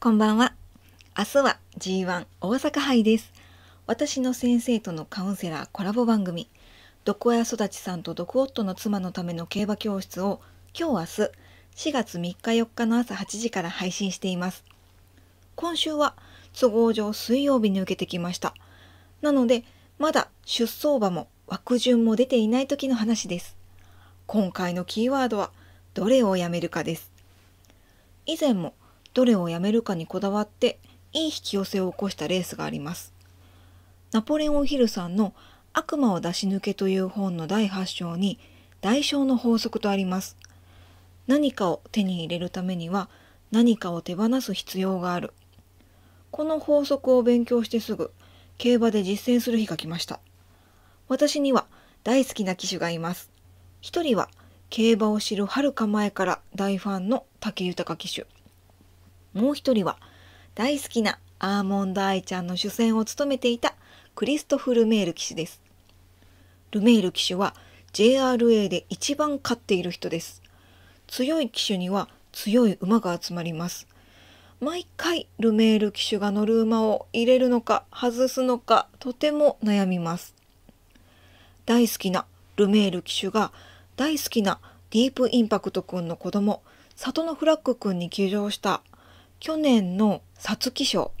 こんばんは。明日は G1 大阪杯です。私の先生とのカウンセラーコラボ番組、毒親育ちさんと毒夫の妻のための競馬教室を今日明日4月3日4日の朝8時から配信しています。今週は都合上水曜日に受けてきました。なので、まだ出走馬も枠順も出ていない時の話です。今回のキーワードは、どれをやめるかです。以前もどれをやめるかにこだわっていい引き寄せを起こしたレースがあります。ナポレオン・ヒルさんの「悪魔を出し抜け」という本の第8章に「代償の法則」とあります。何かを手に入れるためには何かを手放す必要がある。この法則を勉強してすぐ競馬で実践する日が来ました。私には大好きな騎手がいます。一人は競馬を知るはるか前から大ファンの竹豊騎手。もう一人は大好きなアーモンドアイちゃんの主戦を務めていたクリストフ・ルメール騎手です。ルメール騎手は JRA で一番勝っている人です。強い騎手には強い馬が集まります。毎回ルメール騎手が乗る馬を入れるのか外すのかとても悩みます。大好きなルメール騎手が大好きなディープインパクトくんの子供、里のフラッグくんに騎乗した去年の皐月賞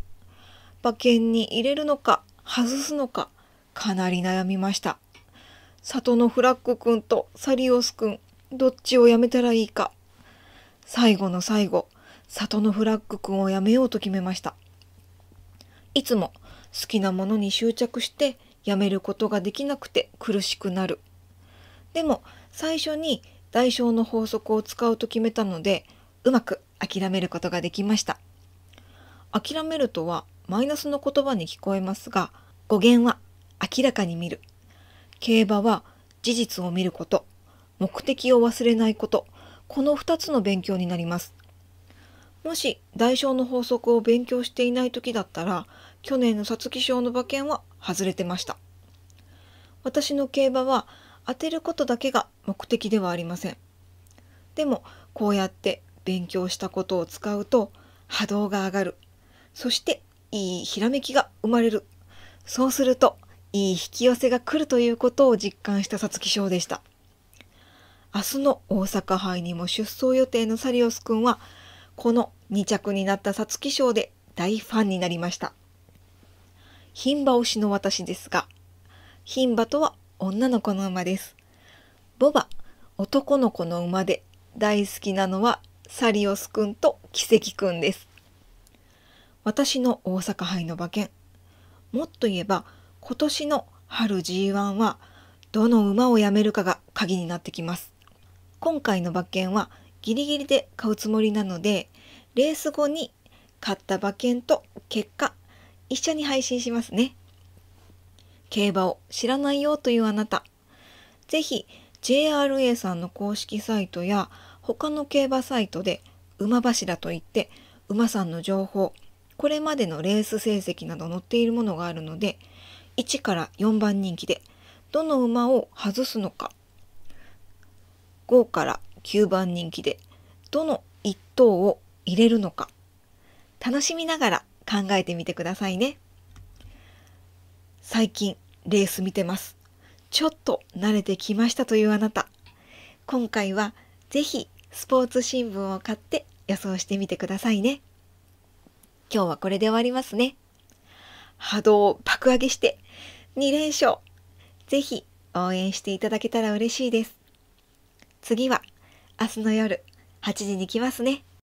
馬券に入れるのか外すのかかなり悩みました里のフラッグくんとサリオスくんどっちをやめたらいいか最後の最後里のフラッグくんをやめようと決めましたいつも好きなものに執着してやめることができなくて苦しくなるでも最初に代償の法則を使うと決めたのでうまく諦めることができました。諦めるとはマイナスの言葉に聞こえますが、語源は明らかに見る。競馬は事実を見ること、目的を忘れないこと、この2つの勉強になります。もし代償の法則を勉強していない時だったら、去年の皐月賞の馬券は外れてました。私の競馬は当てることだけが目的ではありません。でもこうやって勉強したことを使うと波動が上がるそしていいひらめきが生まれるそうするといい引き寄せが来るということを実感した皐月賞でした明日の大阪杯にも出走予定のサリオス君はこの2着になった皐月賞で大ファンになりました牝馬推しの私ですが牝馬とは女の子の馬ですボバ男の子の馬で大好きなのはサリオスくんと奇跡くんです。私の大阪杯の馬券。もっと言えば今年の春 G1 はどの馬をやめるかが鍵になってきます。今回の馬券はギリギリで買うつもりなので、レース後に買った馬券と結果一緒に配信しますね。競馬を知らないよというあなた、ぜひ JRA さんの公式サイトや他の競馬サイトで馬柱といって馬さんの情報これまでのレース成績など載っているものがあるので1から4番人気でどの馬を外すのか5から9番人気でどの1頭を入れるのか楽しみながら考えてみてくださいね最近レース見てますちょっと慣れてきましたというあなた今回は是非スポーツ新聞を買って予想してみてくださいね。今日はこれで終わりますね。波動を爆上げして2連勝。ぜひ応援していただけたら嬉しいです。次は明日の夜8時に来ますね。